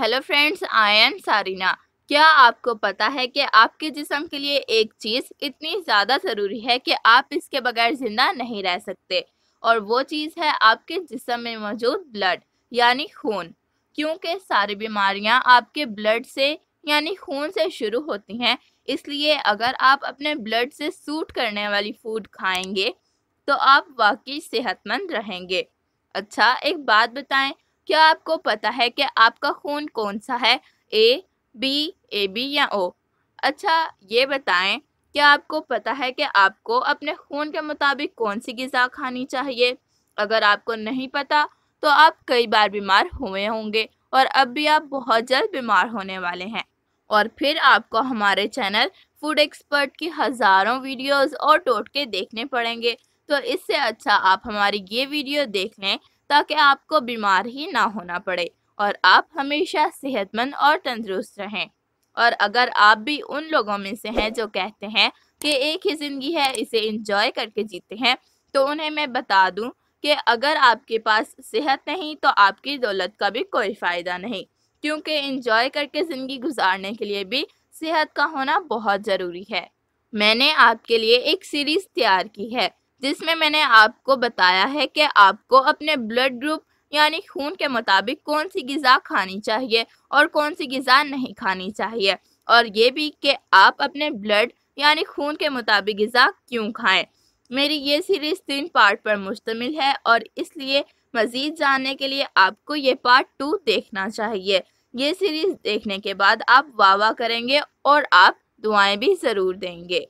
hello friends I am Sarina क्या आपको पता है कि आपके जिसम के लिए एक चीज़ इतनी ज़्यादा ज़रूरी है कि आप इसके बगैर ज़िंदा नहीं रह सकते और वो चीज़ है आपके जिसम में मौजूद ब्लड यानी खून क्योंकि सारी बीमारियां आपके ब्लड से यानी खून से शुरू होती हैं इसलिए अगर आप अपने ब्लड से सूट करने वाली फूड खाएंगे तो आप वाकई सेहतमंद रहेंगे अच्छा एक बात बताएं क्या आपको पता है कि आपका खून कौन सा है ए बी ए बी या ओ अच्छा ये बताएं क्या आपको पता है कि आपको अपने खून के मुताबिक कौन सी गज़ा खानी चाहिए अगर आपको नहीं पता तो आप कई बार बीमार हुए होंगे और अब भी आप बहुत जल्द बीमार होने वाले हैं और फिर आपको हमारे चैनल फूड एक्सपर्ट की हज़ारों वीडियोस और टोटके देखने पड़ेंगे तो इससे अच्छा आप हमारी ये वीडियो देख लें ताकि आपको बीमार ही ना होना पड़े और आप हमेशा सेहतमंद और तंदरुस्त रहें और अगर आप भी उन लोगों में से हैं जो कहते हैं कि एक ही ज़िंदगी है इसे इंजॉय करके जीते हैं तो उन्हें मैं बता दूं कि अगर आपके पास सेहत नहीं तो आपकी दौलत का भी कोई फ़ायदा नहीं क्योंकि इंजॉय करके ज़िंदगी गुजारने के लिए भी सेहत का होना बहुत ज़रूरी है मैंने आपके लिए एक सीरीज़ तैयार की है जिसमें मैंने आपको बताया है कि आपको अपने ब्लड ग्रुप यानी खून के मुताबिक कौन सी गज़ा खानी चाहिए और कौन सी गज़ा नहीं खानी चाहिए और ये भी कि आप अपने ब्लड यानी खून के मुताबिक गज़ा क्यों खाएं मेरी ये सीरीज़ तीन पार्ट पर मुश्तमिल है और इसलिए मज़ीद जानने के लिए आपको ये पार्ट टू देखना चाहिए ये सीरीज़ देखने के बाद आप वाह वाह करेंगे और आप दुआएं भी ज़रूर देंगे